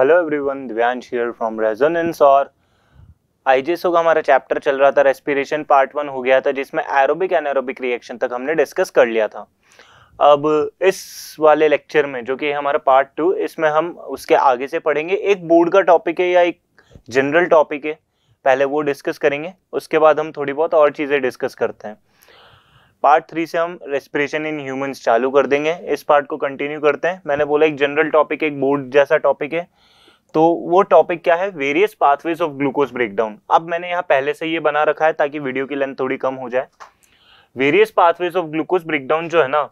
Hello everyone Divyansh here from resonance और IJSO का हमारा चैप्टर चल रहा था रेस्पिरेशन पार्ट वन हो गया था जिसमें एरोबिक एनारोबिक रिएक्शन तक हमने डिस्कस कर लिया था अब इस वाले लेक्चर में जो कि हमारा पार्ट टू इसमें हम उसके आगे से पढ़ेंगे एक बोर्ड का टॉपिक है या एक जनरल टॉपिक है पहले वो डिस्कस करेंगे उसके बाद हम थोड़ी बहुत और चीज़ें डिस्कस करते हैं पार्ट थ्री से हम रेस्पिरेशन इन ह्यूमंस चालू कर देंगे इस पार्ट को कंटिन्यू करते हैं मैंने बोला एक जनरल टॉपिक एक बोर्ड जैसा टॉपिक है तो वो टॉपिक क्या है various pathways of glucose breakdown अब मैंने यहाँ पहले से ये बना रखा है ताकि वीडियो की लेंथ थोड़ी कम हो जाए various pathways of glucose breakdown जो है ना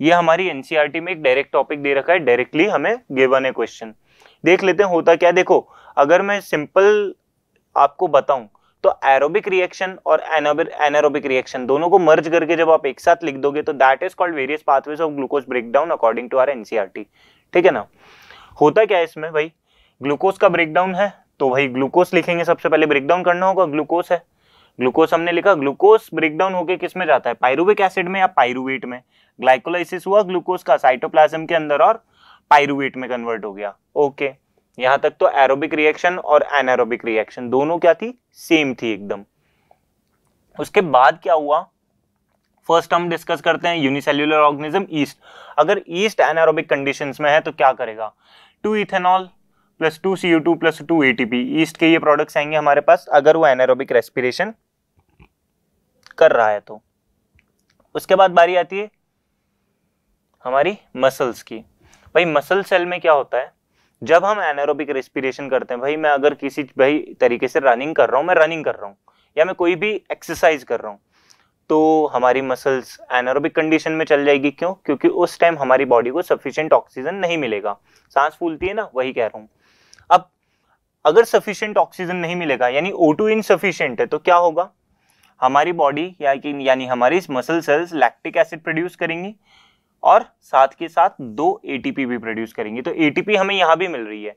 ये हमारी एनसीईआरटी e में एक डायरेक्ट टॉपिक दे रखा है डायरेक्टली हमें गिवन है क्वेश्चन देख लेते हैं होता क्या देखो अगर मैं सिंपल आपको बताऊं तो एरोबिक रिएक्शन और एनारोबिक रिएक्शन दोनों को मर्ज करके जब आप एक साथ लिख दोगे तो that is called various pathways of glucose breakdown according to our NCR ठीक है ना होता क्या है इसमें भाई ग्लूकोज का ब्रेकडाउन है तो भाई ग्लूकोज लिखेंगे सबसे पहले ब्रेकडाउन करना होगा ग्लूकोज है ग्लूकोज हमने लिखा ग्लूकोज ब्रेकडाउन होकर किस में जाता है पायरुविक एसिड में या पायरुवेट में ग्लाइकोलाइसिस हुआ ग्लूकोज का साइटोप्लाज्म के अंदर और पायरुवेट में कन्वर्ट हो गया ओके okay. यहां तक तो एरोबिक रिएक्शन और एनारोबिक रिएक्शन दोनों क्या थी सेम थी एकदम उसके बाद क्या हुआ फर्स्ट हम डिस्कस करते हैं यूनिसेल्यूलर ऑर्गेनिज्म ईस्ट अगर ईस्ट एनारोबिक कंडीशन में है तो क्या करेगा two ethanol plus two C two plus two A yeast के ये प्रोडक्ट्स आएंगे हमारे पास अगर वो एनारोबिक रेस्पिरेशन कर रहा है तो उसके बाद बारी आती है हमारी मसल्स की भाई मसल सेल में क्या होता है जब हम एनारोबिक रेस्पिरेशन करते हैं भाई मैं अगर किसी भाई तरीके से रनिंग कर रहा हूँ मैं रनिंग कर रहा हूँ या मैं कोई भी एक्सरसाइज कर रहा हूँ तो हमारी मसल्स एनारोबिक कंडीशन में चल जाएगी क्यों क्योंकि उस टाइम हमारी बॉडी को सफिशियंट ऑक्सीजन नहीं मिलेगा सांस फूलती है ना वही कह रहा हूँ अब अगर सफिशियंट ऑक्सीजन नहीं मिलेगा यानी ओ टू इनसफिशियंट है तो क्या होगा हमारी बॉडी या कि यानी हमारी muscle cells lactic acid produce करेंगी और साथ के साथ दो एटीपी भी प्रोड्यूस करेंगी तो एटीपी हमें यहाँ भी मिल रही है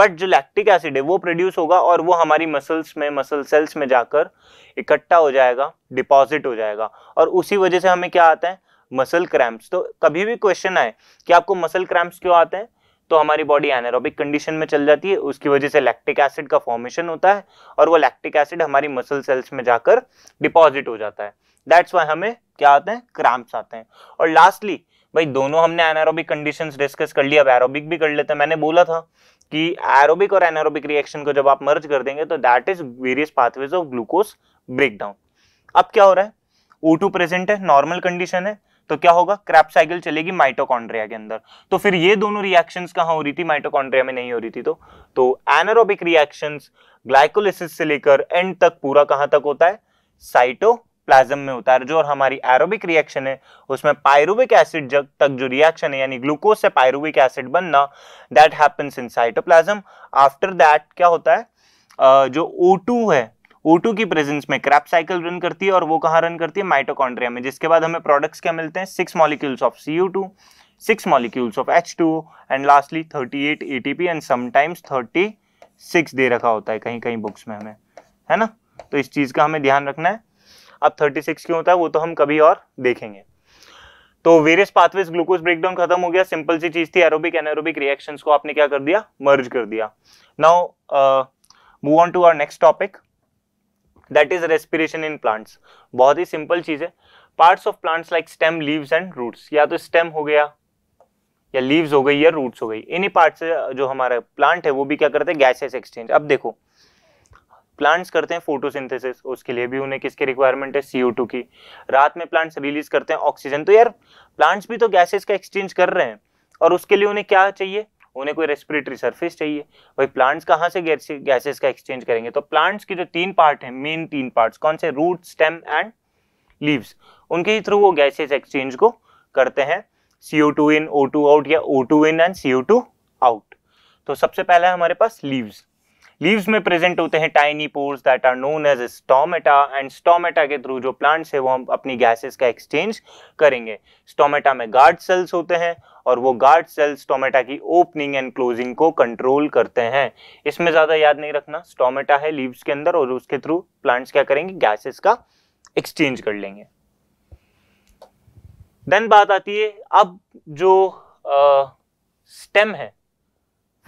बट जो लैक्टिक एसिड है वो प्रोड्यूस होगा और वो हमारी मसल्स में मसल सेल्स में जाकर इकट्ठा हो जाएगा डिपॉजिट हो जाएगा और उसी वजह से हमें क्या आता है मसल क्रैम्प्स तो कभी भी क्वेश्चन आए कि आपको मसल क्रैम्प्स क्यों आते हैं तो हमारी बॉडी एनारोबिक कंडीशन में चल जाती है उसकी वजह से लैक्टिक एसिड का फॉर्मेशन होता है और वो लैक्टिक एसिड हमारी मसल सेल्स में जाकर डिपॉजिट हो जाता है दैट्स वाई हमें क्या आते हैं क्रैम्प्स आते हैं और लास्टली भाई दोनों हमने एनारोबिक कंडीशन डिस्कस कर लिया अब एरोबिक भी कर लेते हैं मैंने बोला था कि एरोबिक और एनारोबिक रिएक्शन को जब आप मर्ज कर देंगे तो that is various pathways of glucose breakdown अब क्या हो रहा है O2 प्रेजेंट है नॉर्मल कंडीशन है तो क्या होगा क्रैप साइकिल चलेगी माइटोकॉन्ड्रिया के अंदर तो फिर ये दोनों रिएक्शन कहाँ हो रही थी माइटोकॉन्ड्रिया में नहीं हो रही थी तो तो एनारोबिक रिएक्शन ग्लाइकोलिसिस से लेकर एंड तक पूरा कहां तक होता है साइटो प्लाज्म में होता है जो और हमारी एरोबिक रिएक्शन है उसमें पायरुविक एसिड तक जो रिएक्शन है यानी ग्लूकोज से पायरुविक एसिड बनना that happens in cytoplasm after that क्या होता है uh, जो O2 है O2 की प्रेजेंस में क्रैप साइकिल रन करती है और वो कहाँ रन करती है माइटोकॉन्ड्रिया में जिसके बाद हमें प्रोडक्ट्स क्या मिलते हैं six molecules of C and lastly thirty eight A T P and and thirty six दे रखा होता है कहीं कहीं बुक्स में हमें है ना तो इस चीज़ का हमें ध्यान रखना है अब 36 क्यों होता है वो तो हम कभी और देखेंगे तो वेरियस पाथवेज ग्लूकोज ब्रेकडाउन खत्म हो गया सिंपल सी चीज थी एरोबिक एनरोबिक रिएक्शन को आपने क्या कर दिया मर्ज कर दिया now move on to our next topic that is respiration in plants बहुत ही सिंपल चीज है parts of plants like stem leaves and roots या तो स्टेम हो गया या लीव्स हो गई या रूट्स हो गई इन्हीं पार्ट्स जो हमारा प्लांट है वो भी क्या करते हैं गैसेस एक्सचेंज अब देखो प्लांट्स करते हैं फोटोसिंथेसिस उसके लिए भी उन्हें किसकी रिक्वायरमेंट है सीओ टू की रात में प्लांट्स रिलीज करते हैं ऑक्सीजन तो यार प्लांट्स भी तो गैसेस का एक्सचेंज कर रहे हैं और उसके लिए उन्हें क्या चाहिए उन्हें कोई रेस्पिरेटरी सरफेस चाहिए भाई प्लांट्स कहाँ से गैसेस का एक्सचेंज करेंगे तो प्लांट्स के जो तीन पार्ट है मेन तीन पार्ट्स कौन से रूट स्टेम एंड लीव्स उनके ही थ्रू वो गैसेज एक्सचेंज को करते हैं C O two in O two out या O two in and C O two out तो सबसे पहला हमारे पास लीव्स लीव्स में प्रेजेंट होते हैं tiny pores that are known as stomata and stomata के थ्रू जो प्लांट्स है वो हम अपनी गैसेस का एक्सचेंज करेंगे स्टोमेटा में गार्ड सेल्स होते हैं और वो गार्ड सेल्स स्टोमेटा की ओपनिंग एंड क्लोजिंग को कंट्रोल करते हैं इसमें ज़्यादा याद नहीं रखना स्टोमेटा है लीव्स के अंदर और उसके थ्रू प्लांट्स क्या करेंगे गैसेस का एक्सचेंज कर लेंगे देन बात आती है अब जो स्टेम है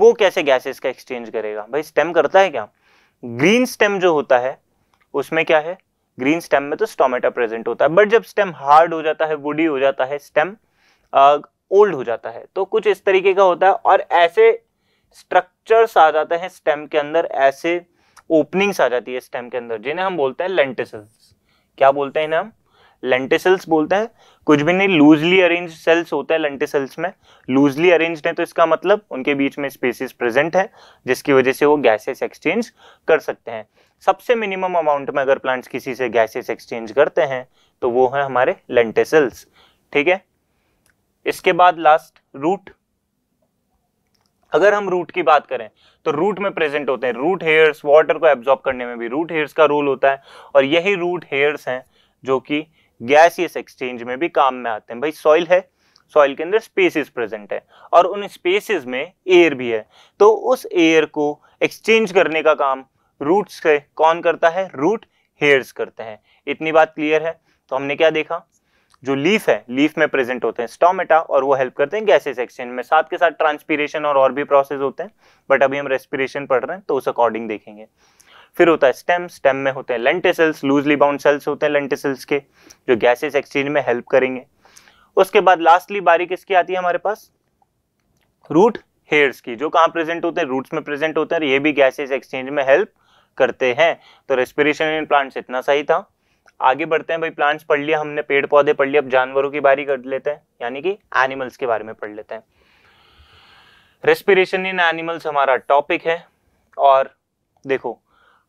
वो कैसे गैसेस का एक्सचेंज करेगा भाई स्टेम करता है क्या ग्रीन स्टेम जो होता है उसमें क्या है ग्रीन स्टेम में तो स्टोमेटा प्रेजेंट होता है बट जब स्टेम हार्ड हो जाता है वुडी हो जाता है स्टेम ओल्ड हो जाता है तो कुछ इस तरीके का होता है और ऐसे स्ट्रक्चर्स आ जाते हैं स्टेम के अंदर ऐसे ओपनिंग्स आ जाती है स्टेम के अंदर जिन्हें हम बोलते हैं लेंटिसल्स क्या बोलते हैं इन्हें हम लेंटिसल्स बोलते हैं कुछ भी नहीं लूजली अरेंज सेल्स होते हैं लंटे सेल्स में लूजली अरेंज है तो इसका मतलब उनके बीच में स्पेसिस प्रेजेंट है जिसकी वजह से वो गैसेस एक्सचेंज कर सकते हैं सबसे मिनिमम अमाउंट में अगर प्लांट्स किसी से गैसेस एक्सचेंज करते हैं तो वो है हमारे लंटे सेल्स ठीक है इसके बाद लास्ट रूट अगर हम रूट की बात करें तो रूट में प्रेजेंट होते हैं रूट हेयर्स वाटर को एब्जॉर्ब करने में भी रूट हेयर्स का रोल होता है और यही रूट हेयर्स हैं जो कि गैसियस एक्सचेंज में भी काम में आते हैं भाई सॉइल है सॉइल के अंदर स्पेसिस प्रेजेंट है और उन स्पेसिस में एयर भी है तो उस एयर को एक्सचेंज करने का काम रूट्स से कौन करता है रूट हेयर्स करते हैं इतनी बात क्लियर है तो हमने क्या देखा जो लीफ है लीफ में प्रेजेंट होते हैं स्टोमेटा और वो हेल्प करते हैं गैसेस एक्सचेंज में साथ के साथ ट्रांसपीरेशन और और भी प्रोसेस होते हैं बट अभी हम रेस्पिरेशन पढ़ रहे हैं तो उस अकॉर्डिंग देखेंगे फिर होता है स्टेम स्टेम में होते हैं सेल्स लूजली बाउंड सेल्स होते हैं सेल्स के जो गैसेस एक्सचेंज में हेल्प करेंगे उसके बाद लास्टली बारी किसकी आती है हमारे पास रूट हेयर्स की जो कहाँ प्रेजेंट होते हैं रूट्स में प्रेजेंट होते हैं ये भी गैसेज एक्सचेंज में हेल्प करते हैं तो रेस्पिरेशन इन प्लांट्स इतना सही था आगे बढ़ते हैं भाई प्लांट्स पढ़ लिया हमने पेड़ पौधे पढ़ लिया अब जानवरों की बारी कर लेते हैं यानी कि एनिमल्स के बारे में पढ़ लेते हैं रेस्पिरेशन इन एनिमल्स हमारा टॉपिक है और देखो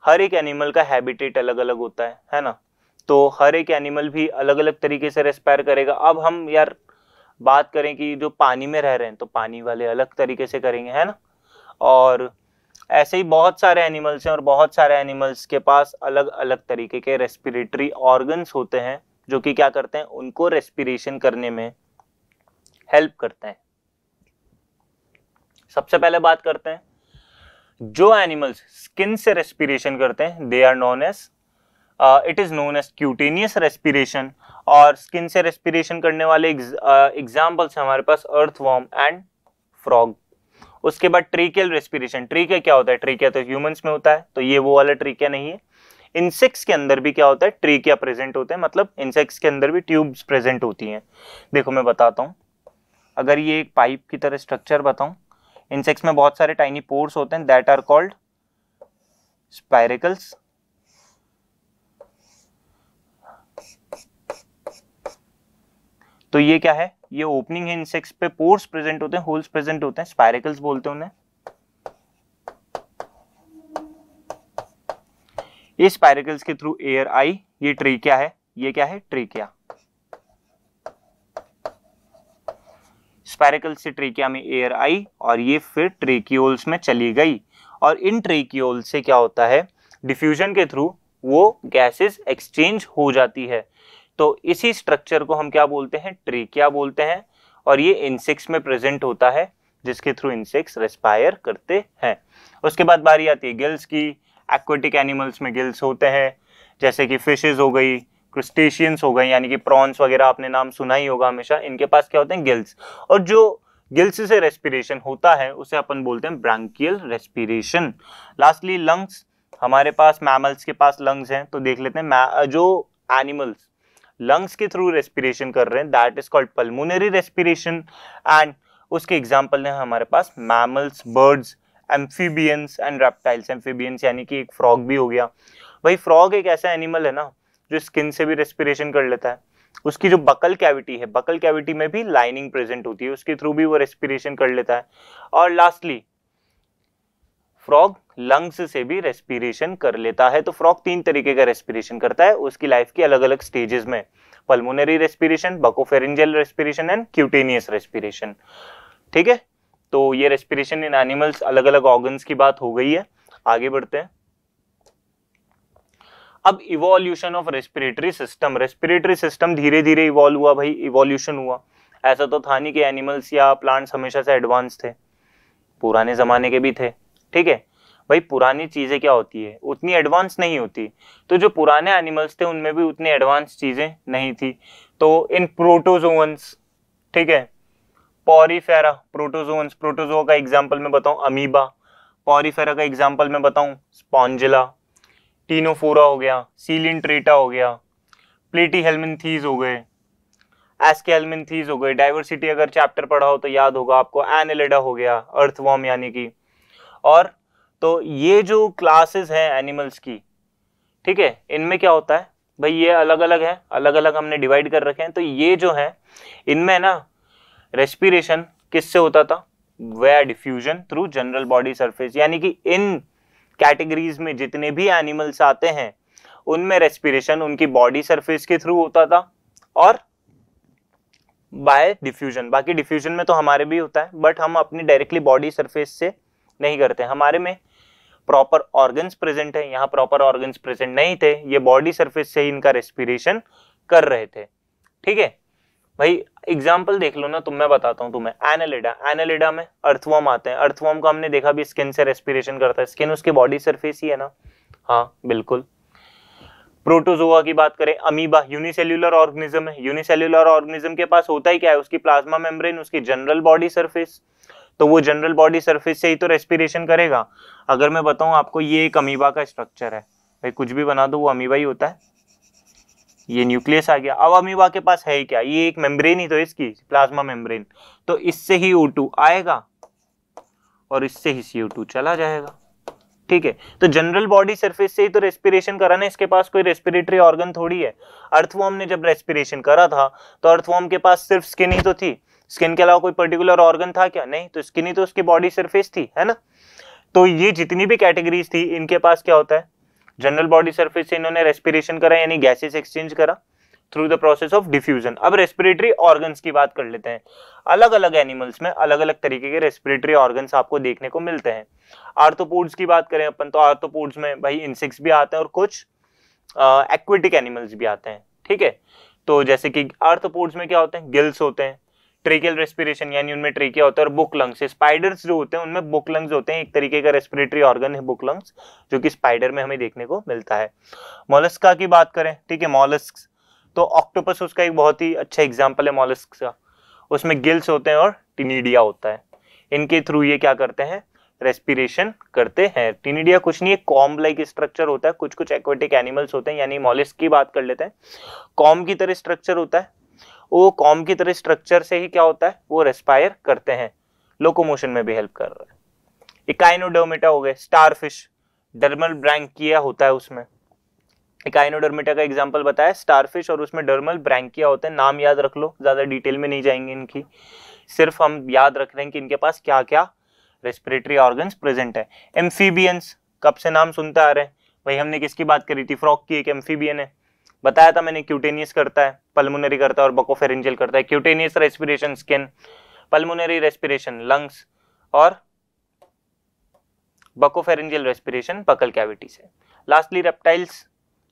हर एक एनिमल का हैबिटेट अलग अलग होता है है ना तो हर एक एनिमल भी अलग अलग तरीके से रेस्पायर करेगा अब हम यार बात करें कि जो पानी में रह रहे हैं तो पानी वाले अलग तरीके से करेंगे है ना और ऐसे ही बहुत सारे एनिमल्स हैं और बहुत सारे एनिमल्स के पास अलग अलग तरीके के रेस्पिरेटरी ऑर्गन्स होते हैं जो कि क्या करते हैं उनको रेस्पिरेशन करने में हेल्प करते हैं सबसे पहले बात करते हैं जो एनिमल्स स्किन से रेस्पिरेशन करते हैं they are known as it is known as cutaneous respiration और स्किन से रेस्पिरेशन करने वाले एग्जाम्पल्स uh, हमारे पास अर्थ वॉर्म एंड फ्रॉग उसके बाद ट्रीकेल रेस्पिरेशन ट्रीके क्या होता है ट्रीके तो ह्यूमंस में होता है तो ये वो वाला ट्रीके नहीं है इंसेक्ट्स के अंदर भी क्या होता है ट्रीकिया प्रेजेंट होते हैं मतलब इंसेक्ट्स के अंदर भी ट्यूब्स प्रेजेंट होती हैं देखो मैं बताता हूँ अगर ये एक पाइप की तरह स्ट्रक्चर बताऊँ इंसेक्ट्स में बहुत सारे टाइनी पोर्स होते हैं दैट आर कॉल्ड स्पाइरिकल्स तो ये क्या है ये ओपनिंग है इंसेक्ट्स पे पोर्स प्रेजेंट होते हैं होल्स प्रेजेंट होते हैं स्पाइरिकल्स बोलते हैं उन्हें ये स्पाइरिकल्स के थ्रू एयर आई ये ट्री क्या है ये क्या है ट्री क्या स्पैरिकल से ट्रेकिया में एयर आई और ये फिर ट्रेकिओल्स में चली गई और इन ट्रेक्योल से क्या होता है डिफ्यूजन के थ्रू वो गैसेस एक्सचेंज हो जाती है तो इसी स्ट्रक्चर को हम क्या बोलते हैं ट्रेकिया बोलते हैं और ये इंसेक्ट्स में प्रेजेंट होता है जिसके थ्रू इंसेक्ट्स रेस्पायर करते हैं उसके बाद बारी आती है गिल्स की एक्वेटिक एनिमल्स में गिल्स होते हैं जैसे कि फिशेज हो गई क्रिस्टेशियंस हो गए यानी कि प्रॉन्स वगैरह आपने नाम सुना ही होगा हमेशा इनके पास क्या होते हैं गिल्स और जो गिल्स से रेस्पिरेशन होता है उसे अपन बोलते हैं ब्रांकियल रेस्पिरेशन लास्टली लंग्स हमारे पास मैमल्स के पास लंग्स हैं तो देख लेते हैं जो एनिमल्स लंग्स के थ्रू रेस्पिरेशन कर रहे हैं that is called pulmonary respiration and उसके एग्जाम्पल हैं हमारे पास mammals birds amphibians and reptiles amphibians यानी कि एक फ्रॉग भी हो गया भाई फ्रॉग एक ऐसा एनिमल है ना जो स्किन से भी रेस्पिरेशन कर लेता है उसकी जो बकल कैविटी है बकल कैविटी में भी लाइनिंग प्रेजेंट होती है उसके थ्रू भी वो रेस्पिरेशन कर लेता है और लास्टली फ्रॉग लंग्स से भी रेस्पिरेशन कर लेता है तो फ्रॉग तीन तरीके का रेस्पिरेशन करता है उसकी लाइफ के अलग अलग स्टेजेस में pulmonary respiration buccopharyngeal respiration and cutaneous respiration ठीक है तो ये रेस्पिरेशन इन एनिमल्स अलग अलग ऑर्गन्स की बात हो गई है आगे बढ़ते हैं अब evolution of respiratory system respiratory system धीरे धीरे इवॉल्व हुआ भाई इवोल्यूशन हुआ ऐसा तो था नहीं कि एनिमल्स या प्लांट्स हमेशा से एडवांस थे पुराने ज़माने के भी थे ठीक है भाई पुरानी चीज़ें क्या होती है उतनी एडवांस नहीं होती तो जो पुराने एनिमल्स थे उनमें भी उतनी एडवांस चीज़ें नहीं थी तो इन प्रोटोजोवंस ठीक है पॉरीफेरा प्रोटोजोवंस प्रोटोजोआ का एग्जाम्पल मैं बताऊँ अमीबा पॉरीफेरा का एग्जाम्पल मैं बताऊँ स्पॉन्जिला टीनोफोरा हो गया सीलिन ट्रेटा हो गया प्लेटी हेलमिनथीज हो गए एसके हेलमिनथीज हो गए डाइवर्सिटी अगर चैप्टर पढ़ा हो तो याद होगा आपको एनिलेडा हो गया अर्थवॉर्म यानी कि और तो ये जो क्लासेस हैं एनिमल्स की ठीक है इनमें क्या होता है भाई ये अलग अलग है अलग अलग हमने डिवाइड कर रखे हैं तो ये जो है इनमें ना रेस्पिरेशन किससे होता था via diffusion through general body surface यानी कि इन कैटेगरीज में जितने भी एनिमल्स आते हैं उनमें रेस्पिरेशन उनकी बॉडी सरफेस के थ्रू होता था और बाय डिफ्यूजन बाकी डिफ्यूजन में तो हमारे भी होता है बट हम अपनी डायरेक्टली बॉडी सरफेस से नहीं करते हमारे में प्रॉपर ऑर्गन्स प्रेजेंट है यहाँ प्रॉपर ऑर्गन्स प्रेजेंट नहीं थे ये बॉडी सरफेस से ही इनका रेस्पिरेशन कर रहे थे ठीक है भाई एग्जाम्पल देख लो ना तुम तो मैं बताता हूँ तुम्हें एनालिडा एनालिडा में अर्थवॉम आते हैं अर्थवॉम को हमने देखा भी स्किन से रेस्पिरेशन करता है स्किन उसके बॉडी सरफेस ही है ना हाँ बिल्कुल प्रोटोजोआ की बात करें अमीबा यूनिसेल्यूलर ऑर्गेनिज्म है यूनिसेल्यूलर ऑर्गेनिज्म के पास होता ही क्या है उसकी प्लाज्मा मेम्ब्रेन उसकी जनरल बॉडी सरफेस तो वो जनरल बॉडी सरफेस से ही तो रेस्पिरेशन करेगा अगर मैं बताऊं आपको ये एक अमीबा का स्ट्रक्चर है भाई कुछ भी बना दो वो अमीबा ही होता है ये न्यूक्लियस आ गया अब अमीबा के पास है क्या ये एक मेम्ब्रेन ही तो इसकी प्लाज्मा मेम्ब्रेन तो इससे ही टू आएगा और इससे ही टू चला जाएगा ठीक है तो जनरल बॉडी सरफेस से ही तो रेस्पिरेशन करा ना इसके पास कोई रेस्पिरेटरी ऑर्गन थोड़ी है अर्थवॉर्म ने जब रेस्पिरेशन करा था तो अर्थवॉर्म के पास सिर्फ स्किन ही तो थी स्किन के अलावा कोई पर्टिकुलर ऑर्गन था क्या नहीं तो स्किन ही तो उसकी बॉडी सरफेस थी है ना तो ये जितनी भी कैटेगरीज थी इनके पास क्या होता है जनरल बॉडी सर्फेस से इन्होंने रेस्पिरेशन करा यानी गैसेस एक्सचेंज करा through the process of diffusion अब रेस्पिरेटरी ऑर्गन्स की बात कर लेते हैं अलग अलग एनिमल्स में अलग अलग तरीके के रेस्पिरेटरी ऑर्गन्स आपको देखने को मिलते हैं आर्थोपोड्स की बात करें अपन तो आर्थोपोड्स में भाई इंसेक्ट्स भी आते हैं और कुछ एक्वेटिक एनिमल्स भी आते हैं ठीक है तो जैसे कि आर्थोपोड्स में क्या होते हैं गिल्स होते हैं ट्रेकियल रेस्पिरेशन यानी उनमें ट्रेकिया होता है और बुक लंग्स स्पाइडर्स जो होते हैं उनमें बुक लंग्स होते हैं एक तरीके का रेस्पिरेटरी ऑर्गन है बुक लंग्स जो कि स्पाइडर में हमें देखने को मिलता है मोलस्का की बात करें ठीक है मोलस्क तो ऑक्टोपस उसका एक बहुत ही अच्छा एग्जाम्पल है मोलस्क का उसमें गिल्स होते हैं और टिनीडिया होता है इनके थ्रू ये क्या करते हैं रेस्पिरेशन करते हैं टिनिडिया कुछ नहीं है कॉम लाइक स्ट्रक्चर होता है कुछ कुछ एक्वेटिक एनिमल्स होते हैं यानी मॉलिस की बात कर लेते हैं कॉम की तरह स्ट्रक्चर होता है वो कॉम की तरह स्ट्रक्चर से ही क्या होता है वो रेस्पायर करते हैं लोकोमोशन में भी हेल्प कर रहे हैं इकाइनोडर्मेटा हो गए स्टार फिश डर्मल ब्रैंकिया होता है उसमें इकाइनोडर्मेटा का एग्जाम्पल बताया स्टारफिश और उसमें डर्मल ब्रैंकिया होते हैं नाम याद रख लो ज़्यादा डिटेल में नहीं जाएंगे इनकी सिर्फ हम याद रख रहे हैं कि इनके पास क्या क्या रेस्पिरेटरी ऑर्गन प्रेजेंट है एम्फीबियंस कब से नाम सुनते आ रहे हैं भाई हमने किसकी बात करी थी फ्रॉक की एक एम्फीबियन है बताया था मैंने क्यूटेनियस करता है पल्मोनरी करता है और बकोफेरेंजियल करता है cutaneous respiration skin pulmonary respiration lungs और बकोफेरेंजियल रेस्पिरेशन पकल कैविटी से लास्टली रेप्टाइल्स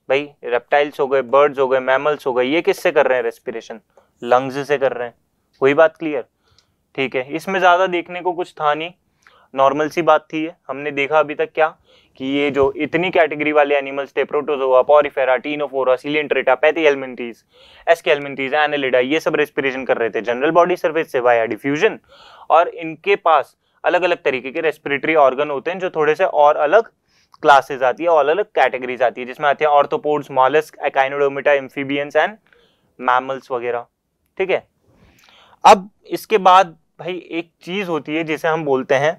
भाई रेप्टाइल्स हो गए बर्ड्स हो गए मैमल्स हो गए ये किससे कर रहे हैं रेस्पिरेशन लंग्स से कर रहे हैं वही बात क्लियर ठीक है इसमें ज़्यादा देखने को कुछ था नहीं नॉर्मल सी बात थी हमने देखा अभी तक क्या कि ये जो इतनी कैटेगरी वाले एनिमल्स थे protozoa porifera ctenophora coelenterata aschelminthes annelida ये सब रेस्पिरेशन कर रहे थे जनरल बॉडी सर्विस से वाया डिफ्यूजन और इनके पास अलग अलग तरीके के रेस्पिरेटरी ऑर्गन होते हैं जो थोड़े से और अलग क्लासेस आती है और अलग कैटेगरीज आती है जिसमें आते हैं arthropods mollusc echinodermata amphibians and mammals वगैरह ठीक है अब इसके बाद भाई एक चीज होती है जिसे हम बोलते हैं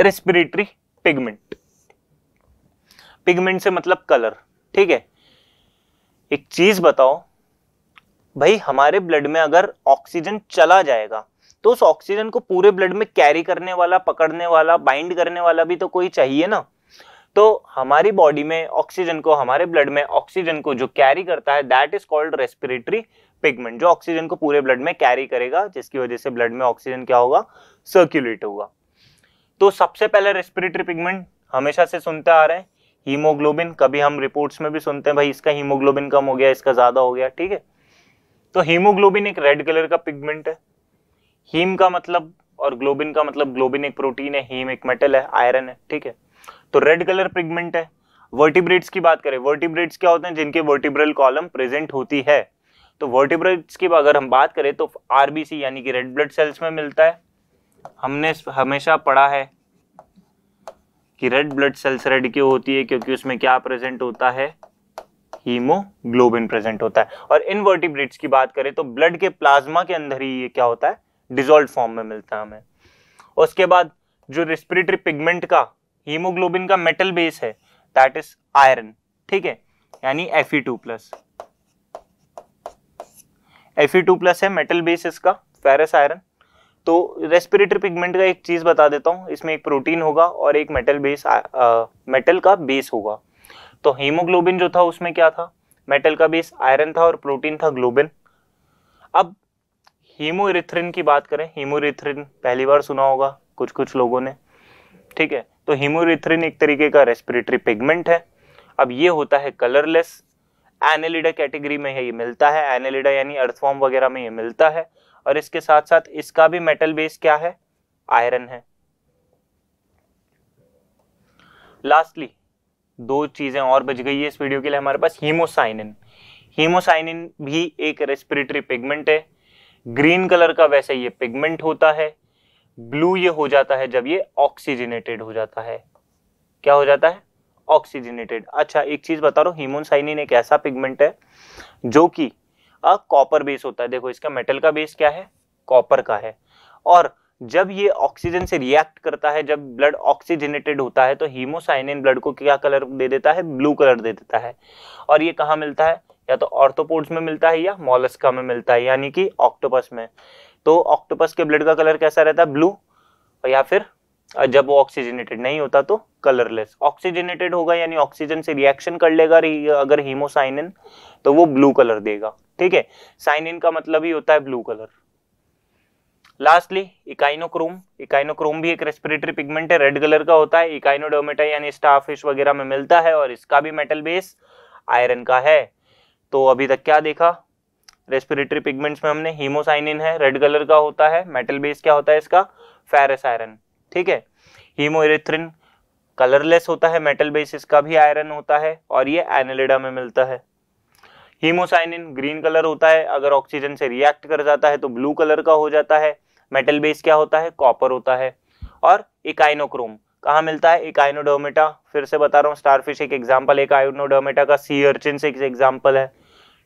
रेस्पिरेटरी पिगमेंट पिगमेंट से मतलब कलर ठीक है एक चीज बताओ भाई हमारे ब्लड में अगर ऑक्सीजन चला जाएगा तो उस ऑक्सीजन को पूरे ब्लड में कैरी करने वाला पकड़ने वाला बाइंड करने वाला भी तो कोई चाहिए ना तो हमारी बॉडी में ऑक्सीजन को हमारे ब्लड में ऑक्सीजन को जो कैरी करता है that is called respiratory pigment जो ऑक्सीजन को पूरे ब्लड में कैरी करेगा जिसकी वजह से ब्लड में ऑक्सीजन क्या होगा सर्क्यूलेट होगा तो सबसे पहले रेस्पिरेटरी पिगमेंट हमेशा से सुनते आ रहे हैं हीमोग्लोबिन कभी हम रिपोर्ट्स में भी सुनते हैं भाई इसका हीमोग्लोबिन कम हो गया इसका ज़्यादा हो गया ठीक है तो हीमोग्लोबिन एक रेड कलर का पिगमेंट है हीम का मतलब और ग्लोबिन का मतलब ग्लोबिन एक प्रोटीन है हीम एक मेटल है आयरन है ठीक है तो रेड कलर पिगमेंट है वर्टिब्रेट्स की बात करें वर्टिब्रेट्स क्या होते हैं जिनके वर्टिब्रल कॉलम प्रेजेंट होती है तो वर्टिब्रेट्स की अगर हम बात करें तो आरबीसी यानी कि रेड ब्लड सेल्स में मिलता है हमने हमेशा पढ़ा है कि रेड ब्लड सेल्स रेड क्यों होती है क्योंकि उसमें क्या प्रेजेंट होता है हीमोग्लोबिन प्रेजेंट होता है और वर्टिब्रेट्स की बात करें तो ब्लड के प्लाज्मा के अंदर ही ये क्या होता है डिजोल्व फॉर्म में मिलता है हमें उसके बाद जो रेस्पिरेटरी पिगमेंट का हीमोग्लोबिन का मेटल बेस है दैट इज आयरन ठीक है यानी F E two plus F E two plus है मेटल बेस इसका फेरस आयरन तो रेस्पिरेटरी पिगमेंट का एक चीज़ बता देता हूँ इसमें एक प्रोटीन होगा और एक मेटल बेस मेटल का बेस होगा तो हीमोग्लोबिन जो था उसमें क्या था मेटल का बेस आयरन था और प्रोटीन था ग्लोबिन अब हीमोरिथ्रिन की बात करें हीमोरिथ्रिन पहली बार सुना होगा कुछ कुछ लोगों ने ठीक है तो हीमोरिथ्रिन एक तरीके का रेस्पिरेटरी पिगमेंट है अब ये होता है कलरलेस एनेलिडा कैटेगरी में है ये मिलता है एनेलिडा यानी अर्थफॉर्म वगैरह में ये मिलता है और इसके साथ साथ इसका भी मेटल बेस क्या है आयरन है लास्टली दो चीजें और बच गई है इस वीडियो के लिए हमारे पास हीमोसाइनिन हीमोसाइनिन भी एक रेस्पिरेटरी पिगमेंट है ग्रीन कलर का वैसे ये पिगमेंट होता है ब्लू ये हो जाता है जब ये ऑक्सीजनेटेड हो जाता है क्या हो जाता है ऑक्सीजनेटेड अच्छा एक चीज बता रहा हूं हीमोसाइनिन एक ऐसा पिगमेंट है जो कि अ कॉपर बेस होता है देखो इसका मेटल का बेस क्या है कॉपर का है और जब ये ऑक्सीजन से रिएक्ट करता है जब ब्लड ऑक्सीजनेटेड होता है तो हीमोसाइनिन ब्लड को क्या कलर दे देता है ब्लू कलर दे देता है और ये कहाँ मिलता है या तो ऑर्थोपोड्स में मिलता है या मोलस्का में मिलता है यानी कि ऑक्टोपस में तो ऑक्टोपस के ब्लड का कलर कैसा रहता है ब्लू या फिर जब वो ऑक्सीजनेटेड नहीं होता तो कलरलेस ऑक्सीजनेटेड होगा यानी ऑक्सीजन से रिएक्शन कर लेगा अगर हीमोसाइनिन तो वो ब्लू कलर देगा ठीक है साइनिन का मतलब ही होता है blue colour lastly echinochrome echinochrome भी एक रेस्पिरेटरी पिगमेंट है रेड कलर का होता है इकाइनोडोमेटा यानी स्टारफिश वगैरह में मिलता है और इसका भी मेटल बेस आयरन का है तो अभी तक क्या देखा रेस्पिरेटरी पिगमेंट्स में हमने हीमोसाइनिन है रेड कलर का होता है मेटल बेस क्या होता है इसका फेरस आयरन ठीक है हीमोइरेथ्रिन कलरलेस होता है मेटल बेसिस का भी आयरन होता है और ये एनालिडा में मिलता है हीमोसाइनिन ग्रीन कलर होता है अगर ऑक्सीजन से रिएक्ट कर जाता है तो ब्लू कलर का हो जाता है मेटल बेस क्या होता है कॉपर होता है और इकाइनोक्रोम कहाँ मिलता है इकाइनोडोमेटा फिर से बता रहा हूँ स्टारफिश एक एग्जाम्पल एक आयोनोडोमेटा का सी अर्चिन से एक एग्जाम्पल है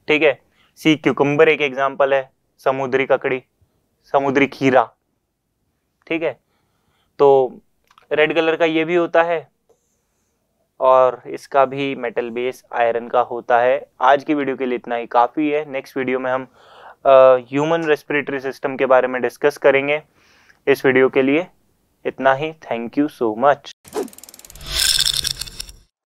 ठीक है सी क्यूकम्बर एक एग्जाम्पल है समुद्री ककड़ी समुद्री खीरा ठीक है तो रेड कलर का ये भी होता है और इसका भी मेटल बेस आयरन का होता है आज की वीडियो के लिए इतना ही काफ़ी है नेक्स्ट वीडियो में हम ह्यूमन रेस्पिरेटरी सिस्टम के बारे में डिस्कस करेंगे इस वीडियो के लिए इतना ही थैंक यू सो मच